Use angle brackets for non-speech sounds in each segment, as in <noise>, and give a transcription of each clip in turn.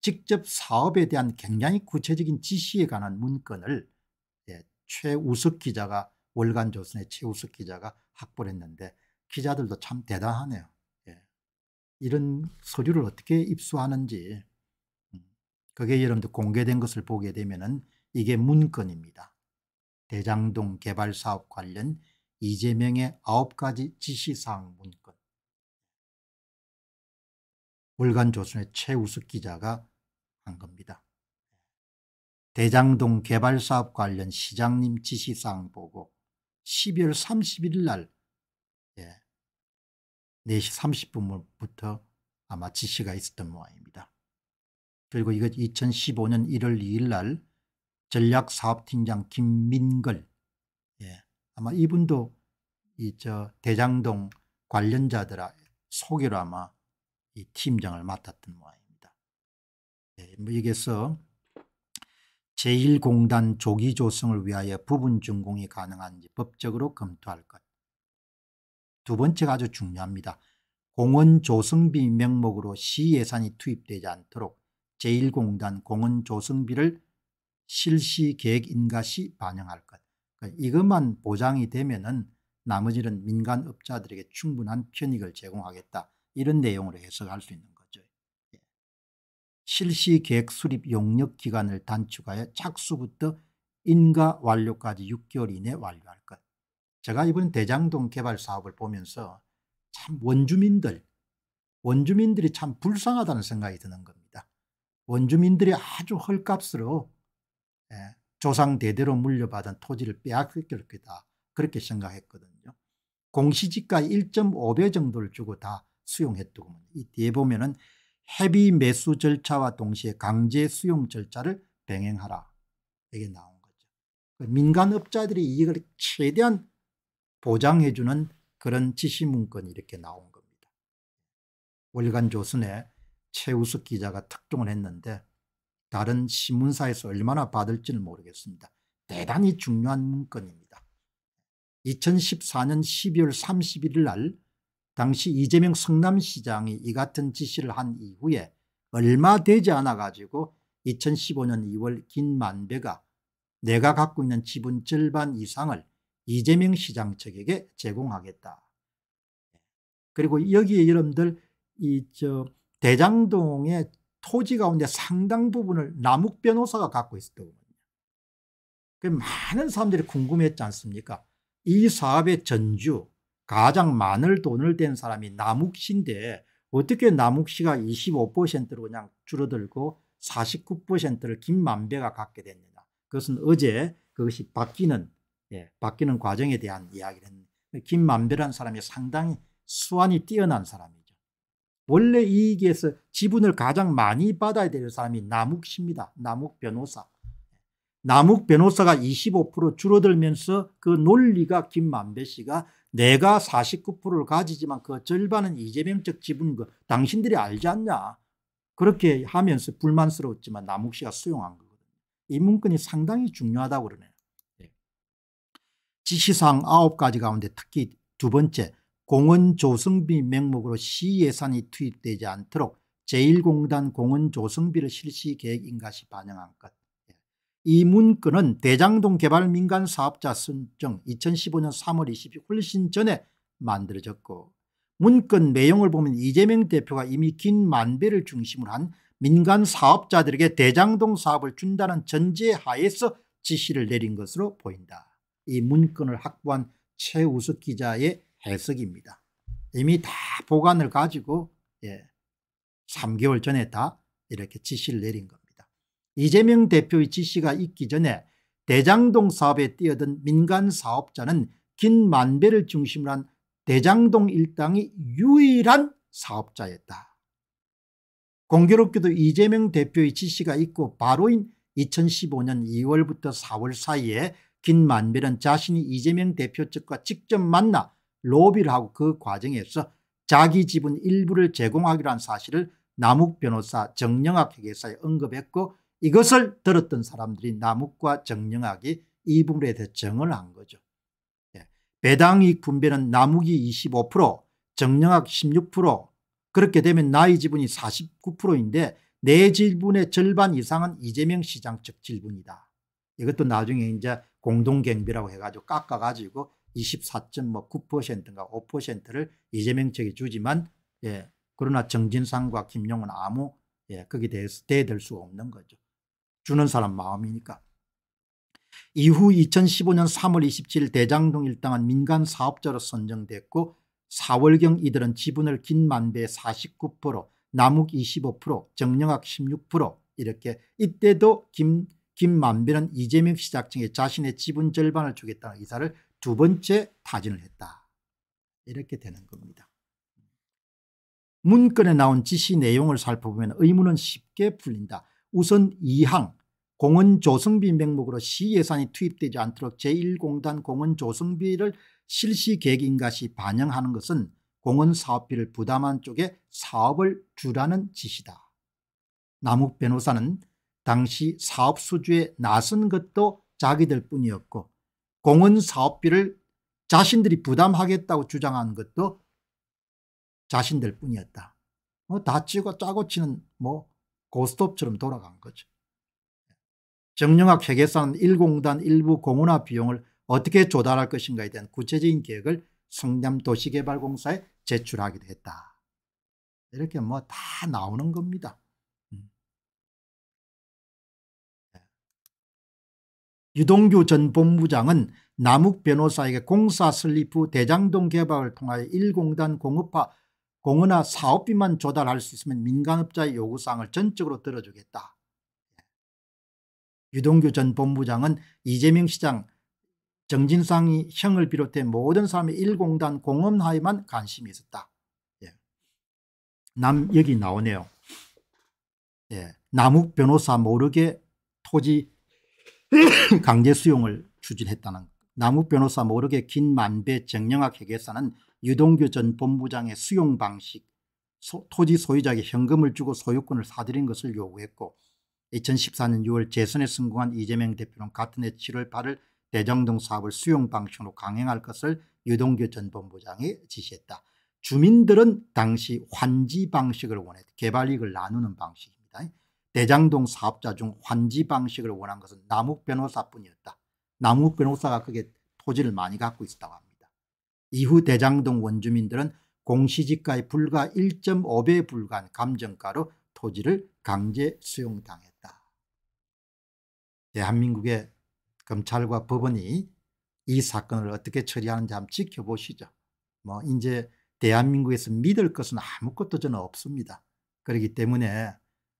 직접 사업에 대한 굉장히 구체적인 지시에 관한 문건을 예, 최우석 기자가 월간 조선의 최우석 기자가 확보를 했는데 기자들도 참 대단하네요. 예. 이런 서류를 어떻게 입수하는지 그게 음, 여러분들 공개된 것을 보게 되면 은 이게 문건입니다. 대장동 개발사업 관련 이재명의 9가지 지시사항 문건 월간조선의 최우수 기자가 한 겁니다. 대장동 개발사업 관련 시장님 지시사항 보고 12월 31일 날 예, 4시 30분부터 아마 지시가 있었던 모양입니다. 그리고 이것 2015년 1월 2일 날 전략사업팀장 김민걸 예, 아마 이분도 이저 대장동 관련자들 소개로 아마 이 팀장을 맡았던 모양입니다. 네, 예, 뭐 여기서 제1공단 조기 조성을 위하여 부분 준공이 가능한지 법적으로 검토할 것. 두 번째가 아주 중요합니다. 공원 조성비 명목으로 시 예산이 투입되지 않도록 제1공단 공원 조성비를 실시 계획 인가시 반영할 것. 그러니까 이것만 보장이 되면은 나머지는 민간 업자들에게 충분한 편익을 제공하겠다. 이런 내용으로 해석할 수 있는 거죠. 예. 실시 계획 수립 용역 기간을 단축하여 착수부터 인가 완료까지 6개월 이내 완료할 것. 제가 이번 대장동 개발 사업을 보면서 참 원주민들, 원주민들이 참 불쌍하다는 생각이 드는 겁니다. 원주민들이 아주 헐값으로 예, 조상 대대로 물려받은 토지를 빼앗겼겠다 길 그렇게 생각했거든요. 공시지가 1.5배 정도를 주고 다 수용했더군요. 이 뒤에 보면은 해비 매수 절차와 동시에 강제 수용 절차를 병행하라. 이게 나온 거죠. 그 민간업자들이 이익을 최대한 보장해주는 그런 지시문건이 이렇게 나온 겁니다. 월간 조선에 최우석 기자가 특종을 했는데 다른 신문사에서 얼마나 받을지는 모르겠습니다. 대단히 중요한 문건입니다. 2014년 12월 31일 날 당시 이재명 성남시장이 이 같은 지시를 한 이후에 얼마 되지 않아 가지고 2015년 2월 김만배가 내가 갖고 있는 지분 절반 이상을 이재명 시장 측에게 제공하겠다. 그리고 여기에 여러분들 이저 대장동의 토지 가운데 상당 부분을 남욱 변호사가 갖고 있었더군요. 그 많은 사람들이 궁금했지 않습니까? 이 사업의 전주 가장 많은 돈을 댄 사람이 남욱 씨인데 어떻게 남욱 씨가 25%로 그냥 줄어들고 49%를 김만배가 갖게 됐느냐. 그것은 어제 그것이 바뀌는 예, 바뀌는 과정에 대한 이야기를 했는데 김만배라는 사람이 상당히 수완이 뛰어난 사람이죠. 원래 이익에서 지분을 가장 많이 받아야 될 사람이 남욱 씨입니다. 남욱 변호사. 남욱 변호사가 25% 줄어들면서 그 논리가 김만배 씨가 내가 49%를 가지지만 그 절반은 이재명적 지분 거 그 당신들이 알지 않냐 그렇게 하면서 불만스러웠지만 남욱 씨가 수용한 거거든요. 이 문건이 상당히 중요하다고 그러네요. 네. 지시사항 9가지 가운데 특히 두 번째 공원 조성비 명목으로 시 예산이 투입되지 않도록 제1공단 공원 조성비를 실시 계획 인가시 반영한 것. 이 문건은 대장동 개발 민간 사업자 선정 2015년 3월 20일 훨씬 전에 만들어졌고 문건 내용을 보면 이재명 대표가 이미 긴 만배를 중심으로 한 민간 사업자들에게 대장동 사업을 준다는 전제 하에서 지시를 내린 것으로 보인다. 이 문건을 확보한 최우석 기자의 해석입니다. 이미 다 보관을 가지고 예, 3개월 전에 다 이렇게 지시를 내린 것. 이재명 대표의 지시가 있기 전에 대장동 사업에 뛰어든 민간 사업자는 긴 만배를 중심으로 한 대장동 일당이 유일한 사업자였다. 공교롭게도 이재명 대표의 지시가 있고 바로인 2015년 2월부터 4월 사이에 김만배는 자신이 이재명 대표 측과 직접 만나 로비를 하고 그 과정에서 자기 지분 일부를 제공하기로 한 사실을 남욱 변호사 정영학 회계사에 언급했고 이것을 들었던 사람들이 남욱과 정영학이 이분에 대해 정을 한 거죠. 예. 배당이익 분배는 남욱이 25%, 정영학 16%, 그렇게 되면 나의 지분이 49%인데 내 지분의 절반 이상은 이재명 시장 측 지분이다. 이것도 나중에 이제 공동경비라고 해가지고 깎아가지고 24.9%인가 뭐 5%를 이재명 측이 주지만 예, 그러나 정진상과 김용은 아무 예, 거기에 대해서 대들 수 없는 거죠. 주는 사람 마음이니까. 이후 2015년 3월 27일 대장동 일당은 민간 사업자로 선정됐고 4월경 이들은 지분을 김만배 49% 남욱 25% 정영학 16% 이렇게 이때도 김, 김만배는 이재명 시작층에 자신의 지분 절반을 주겠다는 의사를 두 번째 타진을 했다. 이렇게 되는 겁니다. 문건에 나온 지시 내용을 살펴보면 의문은 쉽게 풀린다. 우선 2항 공은 조성비 명목으로 시 예산이 투입되지 않도록 제1공단 공은 조성비를 실시 계획 인가시 반영하는 것은 공은 사업비를 부담한 쪽에 사업을 주라는 짓이다. 남욱 변호사는 당시 사업 수주에 나선 것도 자기들 뿐이었고 공원 사업비를 자신들이 부담하겠다고 주장하 것도 자신들 뿐이었다. 뭐다 치고 짜고 치는 뭐 고스톱처럼 돌아간 거죠. 정령학 회계사는 1공단 일부 공원화 비용을 어떻게 조달할 것인가에 대한 구체적인 계획을 성남도시개발공사에 제출하기도 했다. 이렇게 뭐 다 나오는 겁니다. 음. 유동규 전 본부장은 남욱 변호사에게 공사 설립 후 대장동 개발을 통하여 1공단 공업화 공은화 사업비만 조달할 수 있으면 민간업자의 요구사항을 전적으로 들어주겠다. 유동규 전 본부장은 이재명 시장 정진상이 형을 비롯해 모든 사람의 일공단 공엄하에만 관심이 있었다. 예. 남 여기 나오네요. 예. 남욱 변호사 모르게 토지 <coughs> 강제 수용을 추진했다는 남욱 변호사 모르게 긴 만배 정영학 회계사는 유동규 전 본부장의 수용 방식 소, 토지 소유자에게 현금을 주고 소유권을 사들인 것을 요구했고 2014년 6월 재선에 성공한 이재명 대표는 같은 해 7월 8일 대정동 사업을 수용 방식으로 강행할 것을 유동규 전 본부장이 지시했다. 주민들은 당시 환지 방식을 원했다. 개발 이익을 나누는 방식입니다. 대장동 사업자 중 환지 방식을 원한 것은 남욱 변호사뿐이었다. 남욱 변호사가 그게 토지를 많이 갖고 있었다고 합니다. 이후 대장동 원주민들은 공시지가의 불과 1.5배에 불과한 감정가로 토지를 강제 수용당했다. 대한민국의 검찰과 법원이 이 사건을 어떻게 처리하는지 한번 지켜보시죠. 뭐 이제 대한민국에서 믿을 것은 아무것도 저는 없습니다. 그렇기 때문에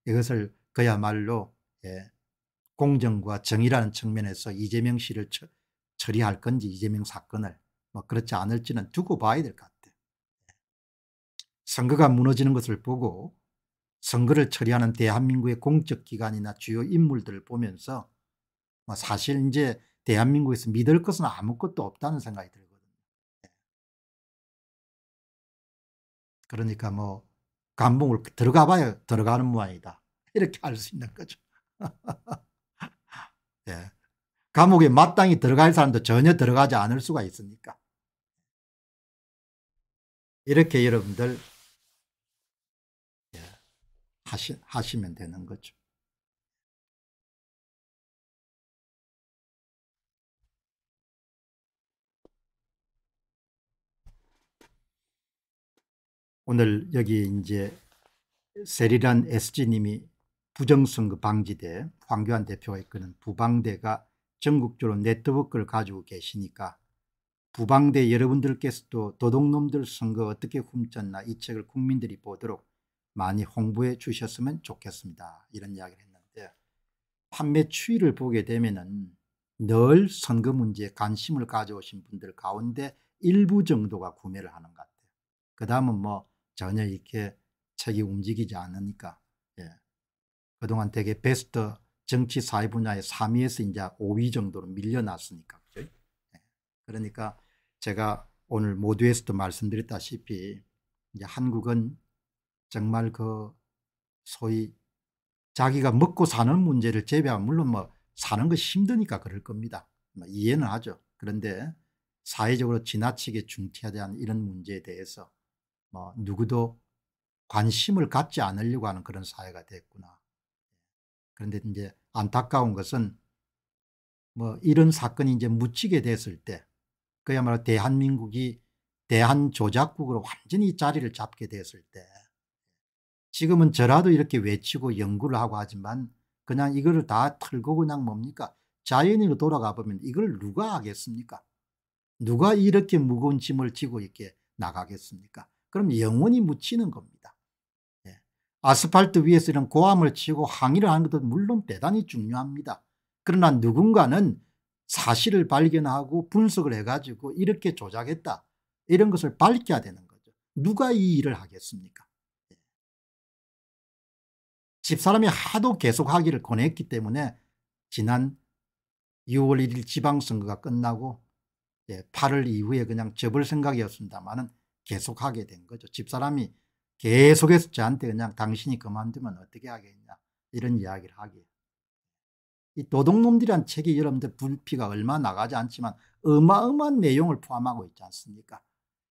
이것을 그야말로 예, 공정과 정의라는 측면에서 이재명 씨를 처, 처리할 건지 이재명 사건을 뭐 그렇지 않을지는 두고 봐야 될 것 같아요. 선거가 무너지는 것을 보고 선거를 처리하는 대한민국의 공적기관이나 주요 인물들을 보면서 뭐 사실 이제 대한민국에서 믿을 것은 아무것도 없다는 생각이 들거든요. 예. 그러니까 뭐 감봉을 그 들어가 봐야 들어가는 모양이다. <laughs> 이렇게 알 수 있는 거죠. <laughs> 예. 감옥에 마땅히 들어갈 사람도 전혀 들어가지 않을 수가 있으니까. 이렇게 여러분들 예. 하시, 하시면 되는 거죠. 오늘 여기 이제 세리란 SG님이 부정선거 방지대 황교안 대표가 이끄는 부방대가 전국적으로 네트워크를 가지고 계시니까 부방대 여러분들께서도 도둑놈들 선거 어떻게 훔쳤나 이 책을 국민들이 보도록 많이 홍보해 주셨으면 좋겠습니다. 이런 이야기를 했는데 판매 추이를 보게 되면 은늘 선거 문제에 관심을 가져오신 분들 가운데 일부 정도가 구매를 하는 것 같아요. 그 다음은 뭐 전혀 이렇게 책이 움직이지 않으니까 예. 그동안 되게 베스트 정치 사회 분야의 3위에서 이제 5위 정도로 밀려났으니까 그죠? 예. 그러니까 제가 오늘 모두에서도 말씀드렸다시피 이제 한국은 정말 그 소위 자기가 먹고 사는 문제를 제외하면 물론 뭐 사는 것 힘드니까 그럴 겁니다. 뭐 이해는 하죠. 그런데 사회적으로 지나치게 중퇴하지 않은 이런 문제에 대해서 뭐 누구도 관심을 갖지 않으려고 하는 그런 사회가 됐구나. 그런데 이제 안타까운 것은 뭐 이런 사건이 이제 묻히게 됐을 때 그야말로 대한민국이 대한조작국으로 완전히 자리를 잡게 됐을 때 지금은 저라도 이렇게 외치고 연구를 하고 하지만 그냥 이거를 다 털고 그냥 뭡니까? 자연으로 돌아가 보면 이걸 누가 하겠습니까? 누가 이렇게 무거운 짐을 지고 이렇게 나가겠습니까? 그럼 영원히 묻히는 겁니다. 예. 아스팔트 위에서 이런 고함을 치고 항의를 하는 것도 물론 대단히 중요합니다. 그러나 누군가는 사실을 발견하고 분석을 해가지고 이렇게 조작했다. 이런 것을 밝혀야 되는 거죠. 누가 이 일을 하겠습니까? 예. 집사람이 하도 계속하기를 권했기 때문에 지난 6월 1일 지방선거가 끝나고 예, 8월 이후에 그냥 접을 생각이었습니다만은 계속하게 된 거죠. 집사람이 계속해서 저한테 그냥 당신이 그만두면 어떻게 하겠냐 이런 이야기를 하게 이 도둑놈들이란 책이 여러분들 불피가 얼마 나가지 않지만 어마어마한 내용을 포함하고 있지 않습니까?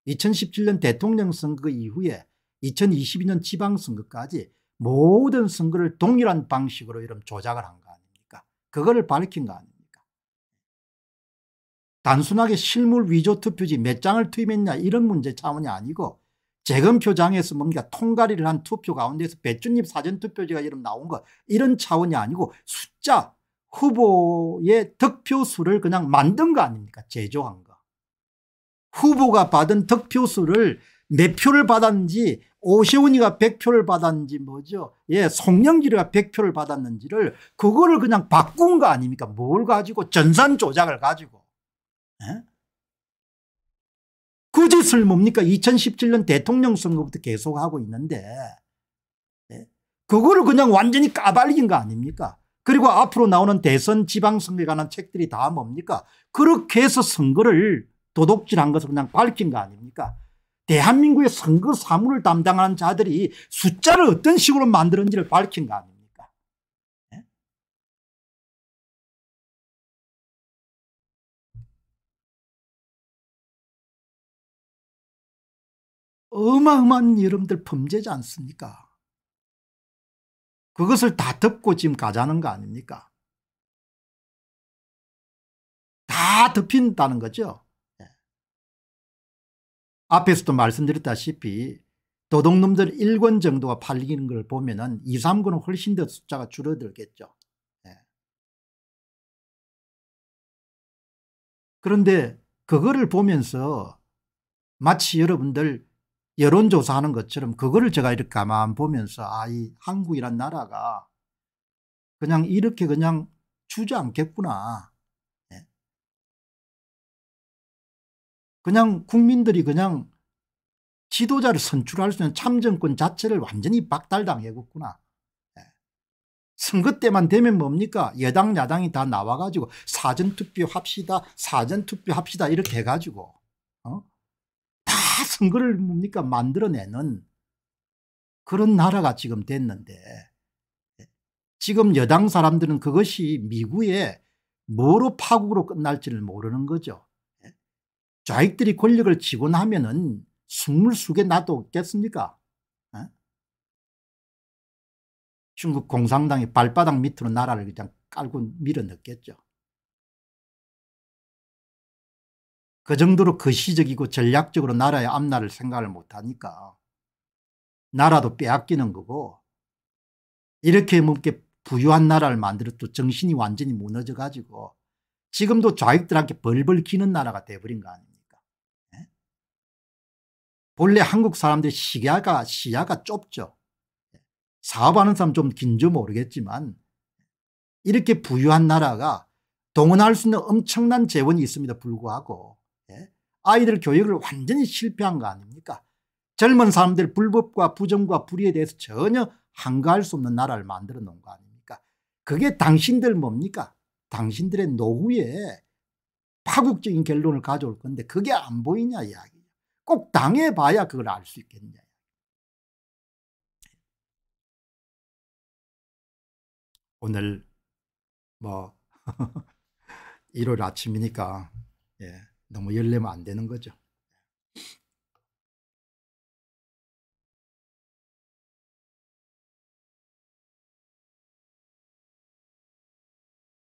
2017년 대통령 선거 이후에 2022년 지방선거까지 모든 선거를 동일한 방식으로 이런 조작을 한 거 아닙니까? 그거를 밝힌 거 아닙니까? 단순하게 실물 위조 투표지 몇 장을 투입했냐 이런 문제 차원이 아니고 재검표장에서 뭔가 통가리를 한 투표 가운데서 배춧잎 사전투표지가 이름 나온 거 이런 차원이 아니고 숫자 후보의 득표수를 그냥 만든 거 아닙니까 제조한 거 후보가 받은 득표수를 몇 표를 받았는지 오세훈이가 100표를 받았는지 뭐죠 예, 송영길이가 100표를 받았는지를 그거를 그냥 바꾼 거 아닙니까 뭘 가지고 전산 조작을 가지고 어? 그 짓을 뭡니까 2017년 대통령 선거부터 계속하고 있는데 예? 그거를 그냥 완전히 까발린 거 아닙니까 그리고 앞으로 나오는 대선 지방선거에 관한 책들이 다 뭡니까 그렇게 해서 선거를 도둑질한 것을 그냥 밝힌 거 아닙니까 대한민국의 선거 사무를 담당하는 자들이 숫자를 어떤 식으로 만드는지를 밝힌 거 아닙니까 어마어마한 여러분들 범죄지 않습니까? 그것을 다 덮고 지금 가자는 거 아닙니까? 다 덮인다는 거죠. 네. 앞에서도 말씀드렸다시피 도둑놈들 1권 정도가 팔리는 걸 보면 은 2, 3권은 훨씬 더 숫자가 줄어들겠죠. 네. 그런데 그거를 보면서 마치 여러분들 여론조사하는 것처럼 그거를 제가 이렇게 가만 보면서 아 이 한국이란 나라가 그냥 이렇게 그냥 주저앉겠구나. 예. 그냥 국민들이 그냥 지도자를 선출할 수 있는 참정권 자체를 완전히 박달당해갔구나 예. 선거 때만 되면 뭡니까 여당 야당이 다 나와가지고 사전투표 합시다 사전투표 합시다 이렇게 해가지고 선거를 뭡니까 만들어내는 그런 나라가 지금 됐는데 지금 여당 사람들은 그것이 미국에 뭐로 파국으로 끝날지를 모르는 거죠. 좌익들이 권력을 쥐고 나면은 숙물숙에 나도 없겠습니까? 에? 어? 중국 공산당이 발바닥 밑으로 나라를 그냥 깔고 밀어넣겠죠. 그 정도로 거시적이고 그 전략적으로 나라의 앞날을 생각을 못하니까 나라도 빼앗기는 거고 이렇게 뭔게 부유한 나라를 만들어도 정신이 완전히 무너져 가지고 지금도 좌익들한테 벌벌 기는 나라가 돼버린 거 아닙니까 네? 본래 한국 사람들 시야가 시야가 좁죠 예. 사업하는 사람 좀 긴지 모르겠지만 이렇게 부유한 나라가 동원할 수 있는 엄청난 재원이 있습니다 불구하고 아이들 교육을 완전히 실패한 거 아닙니까? 젊은 사람들 불법과 부정과 불의에 대해서 전혀 한가할 수 없는 나라를 만들어 놓은 거 아닙니까? 그게 당신들 뭡니까? 당신들의 노후에 파국적인 결론을 가져올 건데 그게 안 보이냐 이야기. 꼭 당해봐야 그걸 알 수 있겠냐. 오늘 뭐 <laughs> 일요일 아침이니까 예. 너무 열내면 안 되는 거죠.